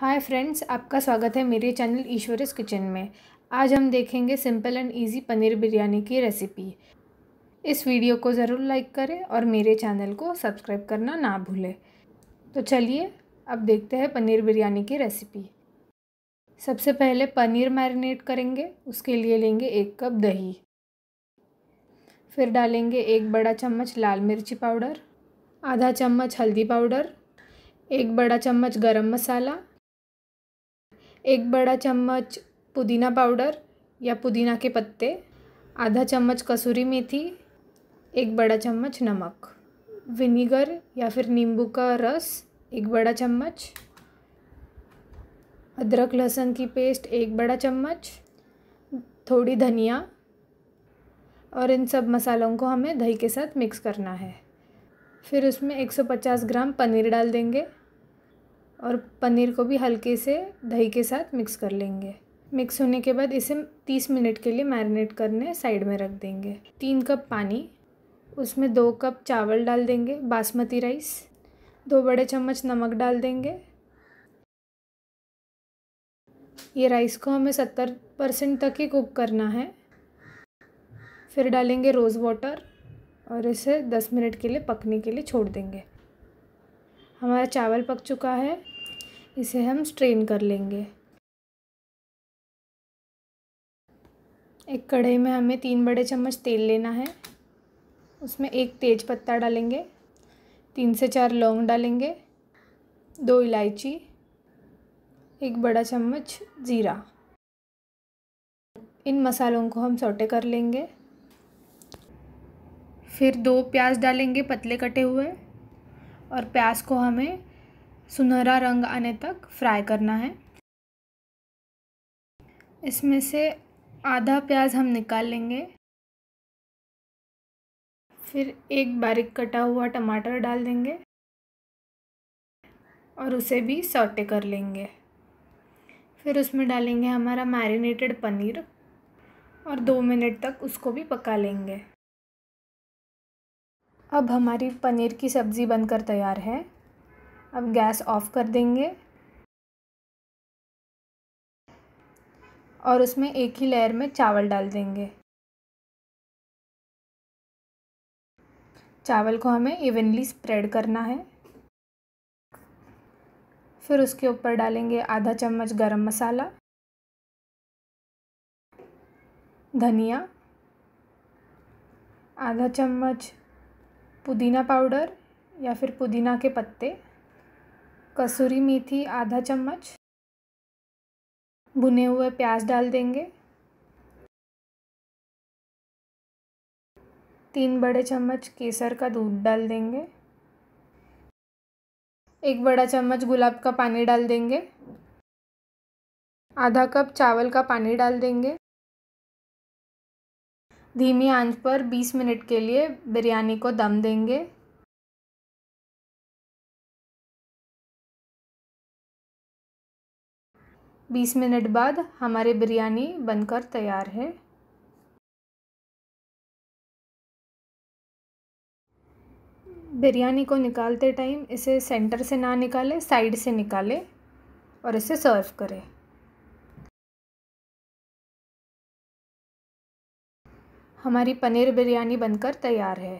hi friends आपका स्वागत है मेरे चैनल ईश्वरस किचन में आज हम देखेंगे simple and easy paneer biryani की रेसिपी इस वीडियो को ज़रूर लाइक करें और मेरे चैनल को सब्सक्राइब करना ना भूलें तो चलिए अब देखते हैं पनीर बिरयानी की रेसिपी सबसे पहले पनीर मैरिनेट करेंगे उसके लिए लेंगे एक कप दही फिर डालेंगे एक बड़ा चम्मच लाल मिर्ची पाउडर आधा चम्मच हल्दी पाउडर एक बड़ा चम्मच गरम मसाला एक बड़ा चम्मच पुदीना पाउडर या पुदीना के पत्ते आधा चम्मच कसूरी मेथी एक बड़ा चम्मच नमक विनीगर या फिर नींबू का रस एक बड़ा चम्मच अदरक लहसुन की पेस्ट एक बड़ा चम्मच थोड़ी धनिया और इन सब मसालों को हमें दही के साथ मिक्स करना है फिर उसमें 150 ग्राम पनीर डाल देंगे और पनीर को भी हल्के से दही के साथ मिक्स कर लेंगे मिक्स होने के बाद इसे तीस मिनट के लिए मैरिनेट करने साइड में रख देंगे तीन कप पानी उसमें दो कप चावल डाल देंगे बासमती राइस दो बड़े चम्मच नमक डाल देंगे ये राइस को हमें सत्तर परसेंट तक ही कुक करना है फिर डालेंगे रोज़ वाटर और इसे दस मिनट के लिए पकने के लिए छोड़ देंगे हमारा चावल पक चुका है इसे हम स्ट्रेन कर लेंगे एक कढ़ाई में हमें तीन बड़े चम्मच तेल लेना है उसमें एक तेज पत्ता डालेंगे तीन से चार लौंग डालेंगे दो इलायची एक बड़ा चम्मच ज़ीरा इन मसालों को हम सोटे कर लेंगे फिर दो प्याज डालेंगे पतले कटे हुए और प्याज को हमें सुनहरा रंग आने तक फ्राई करना है इसमें से आधा प्याज हम निकाल लेंगे फिर एक बारीक कटा हुआ टमाटर डाल देंगे और उसे भी सौटे कर लेंगे फिर उसमें डालेंगे हमारा मैरिनेटेड पनीर और दो मिनट तक उसको भी पका लेंगे अब हमारी पनीर की सब्ज़ी बनकर तैयार है अब गैस ऑफ़ कर देंगे और उसमें एक ही लेयर में चावल डाल देंगे चावल को हमें इवनली स्प्रेड करना है फिर उसके ऊपर डालेंगे आधा चम्मच गरम मसाला धनिया आधा चम्मच पुदीना पाउडर या फिर पुदीना के पत्ते कसूरी मेथी आधा चम्मच भुने हुए प्याज डाल देंगे तीन बड़े चम्मच केसर का दूध डाल देंगे एक बड़ा चम्मच गुलाब का पानी डाल देंगे आधा कप चावल का पानी डाल देंगे धीमी आंच पर बीस मिनट के लिए बिरयानी को दम देंगे बीस मिनट बाद हमारी बिरयानी बनकर तैयार है बिरयानी को निकालते टाइम इसे सेंटर से ना निकालें साइड से निकालें और इसे सर्व करें हमारी पनीर बिरयानी बनकर तैयार है